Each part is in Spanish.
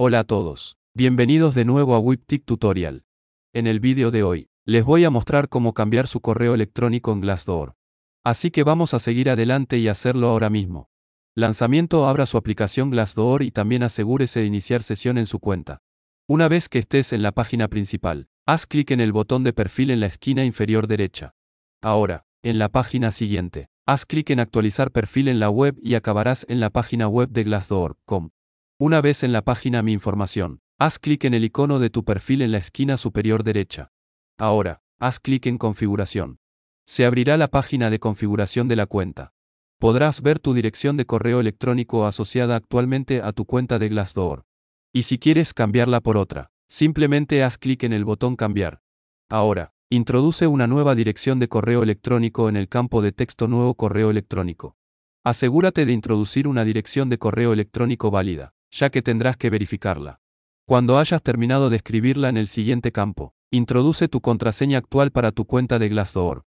Hola a todos, bienvenidos de nuevo a WipTick Tutorial. En el vídeo de hoy, les voy a mostrar cómo cambiar su correo electrónico en Glassdoor. Así que vamos a seguir adelante y hacerlo ahora mismo. Lanzamiento abra su aplicación Glassdoor y también asegúrese de iniciar sesión en su cuenta. Una vez que estés en la página principal, haz clic en el botón de perfil en la esquina inferior derecha. Ahora, en la página siguiente, haz clic en actualizar perfil en la web y acabarás en la página web de Glassdoor.com. Una vez en la página Mi Información, haz clic en el icono de tu perfil en la esquina superior derecha. Ahora, haz clic en Configuración. Se abrirá la página de configuración de la cuenta. Podrás ver tu dirección de correo electrónico asociada actualmente a tu cuenta de Glassdoor. Y si quieres cambiarla por otra, simplemente haz clic en el botón Cambiar. Ahora, introduce una nueva dirección de correo electrónico en el campo de texto Nuevo correo electrónico. Asegúrate de introducir una dirección de correo electrónico válida ya que tendrás que verificarla. Cuando hayas terminado de escribirla en el siguiente campo, introduce tu contraseña actual para tu cuenta de Glassdoor.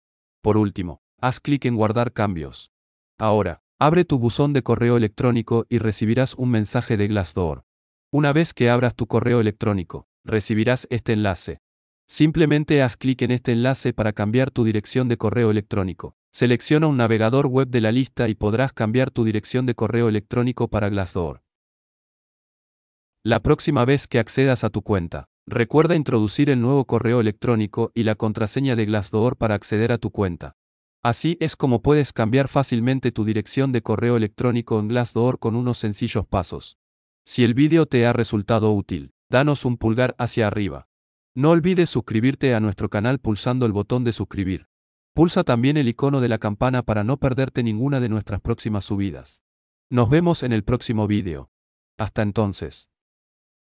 Por último, haz clic en Guardar cambios. Ahora, abre tu buzón de correo electrónico y recibirás un mensaje de Glassdoor. Una vez que abras tu correo electrónico, recibirás este enlace. Simplemente haz clic en este enlace para cambiar tu dirección de correo electrónico. Selecciona un navegador web de la lista y podrás cambiar tu dirección de correo electrónico para Glassdoor. La próxima vez que accedas a tu cuenta, recuerda introducir el nuevo correo electrónico y la contraseña de Glassdoor para acceder a tu cuenta. Así es como puedes cambiar fácilmente tu dirección de correo electrónico en Glassdoor con unos sencillos pasos. Si el vídeo te ha resultado útil, danos un pulgar hacia arriba. No olvides suscribirte a nuestro canal pulsando el botón de suscribir. Pulsa también el icono de la campana para no perderte ninguna de nuestras próximas subidas. Nos vemos en el próximo vídeo. Hasta entonces.